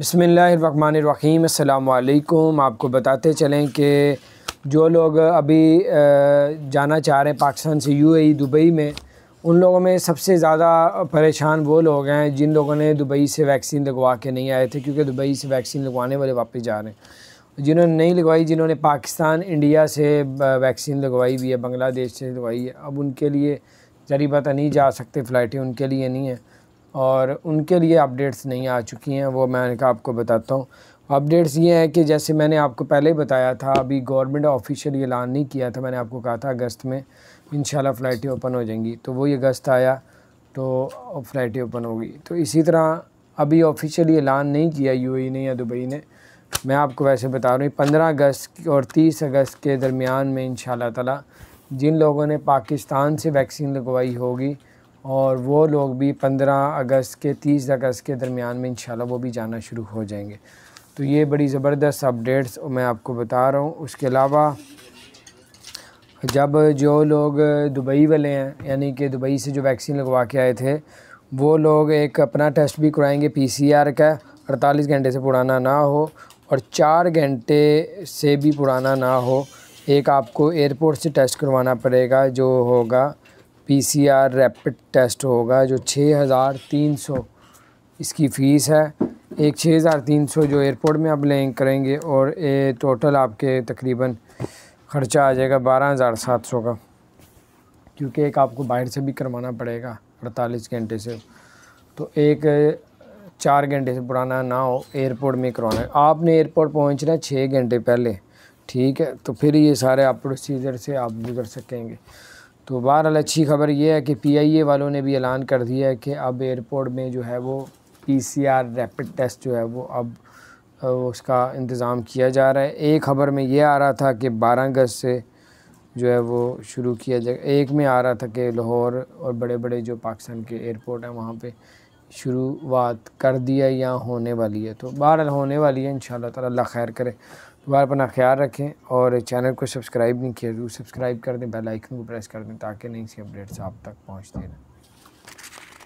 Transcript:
बसमीम अल्लाम आपको बताते चलें कि जो लोग अभी जाना चाह रहे हैं पाकिस्तान से यूएई दुबई में उन लोगों में सबसे ज़्यादा परेशान वो लोग हैं जिन लोगों ने दुबई से वैक्सीन लगवा के नहीं आए थे क्योंकि दुबई से वैक्सीन लगवाने वाले वापस जा रहे हैं जिन्होंने नहीं लगवाई जिन्होंने पाकिस्तान इंडिया से वैक्सीन लगवाई हुई है बांग्लादेश से लगवाई है अब उनके लिए पता नहीं जा सकते फ़्लाइटें उनके लिए नहीं हैं और उनके लिए अपडेट्स नहीं आ चुकी हैं वो मैं आपको बताता हूँ अपडेट्स ये हैं कि जैसे मैंने आपको पहले ही बताया था अभी गवर्नमेंट ऑफिशियल ऐलान नहीं किया था मैंने आपको कहा था अगस्त में इन फ़्लाइटें ओपन हो जाएंगी तो वही अगस्त आया तो फ़्लाइटें ओपन होगी तो इसी तरह अभी ऑफिशियली ऐलान नहीं किया यू e ने या दुबई ने मैं आपको वैसे बता रहा हूँ पंद्रह अगस्त और तीस अगस्त के दरमियान में इन ताला जिन लोगों ने पाकिस्तान से वैक्सीन लगवाई होगी और वो लोग भी पंद्रह अगस्त के तीस अगस्त के दरमियान में इन वो भी जाना शुरू हो जाएंगे तो ये बड़ी ज़बरदस्त अपडेट्स मैं आपको बता रहा हूँ उसके अलावा जब जो लोग दुबई वाले हैं यानी कि दुबई से जो वैक्सीन लगवा के आए थे वो लोग एक अपना टेस्ट भी कराएंगे पीसीआर का अड़तालीस घंटे से पुराना ना हो और चार घंटे से भी पुराना ना हो एक आपको एयरपोर्ट से टेस्ट करवाना पड़ेगा जो होगा पीसीआर रैपिड टेस्ट होगा जो छः हज़ार तीन सौ इसकी फ़ीस है एक छः हज़ार तीन सौ जो एयरपोर्ट में आप लें करेंगे और ए टोटल आपके तकरीबन ख़र्चा आ जाएगा बारह हज़ार सात सौ का क्योंकि एक आपको बाहर से भी करवाना पड़ेगा अड़तालीस घंटे से तो एक चार घंटे से पुराना ना हो एयरपोर्ट में करवाना है आपने एयरपोर्ट पहुंचना है छः घंटे पहले ठीक है तो फिर ये सारे आप प्रोसीजर से आप गुजर सकेंगे तो बहरहाल अच्छी खबर यह है कि पीआईए वालों ने भी ऐलान कर दिया है कि अब एयरपोर्ट में जो है वो पीसीआर रैपिड टेस्ट जो है वो अब उसका इंतज़ाम किया जा रहा है एक खबर में यह आ रहा था कि 12 अगस्त से जो है वो शुरू किया जाए एक में आ रहा था कि लाहौर और बड़े बड़े जो पाकिस्तान के एयरपोर्ट हैं वहाँ पर शुरुआत कर दी है या होने वाली है तो बहरहाल होने वाली है इन ताला खैर करे दोबारा अपना ख्याल रखें और चैनल को सब्सक्राइब नहीं किया जरूर तो सब्सक्राइब कर दें बेल आइकन को प्रेस कर दें ताकि नई सी अपडेट्स आप तक पहुँचते रहें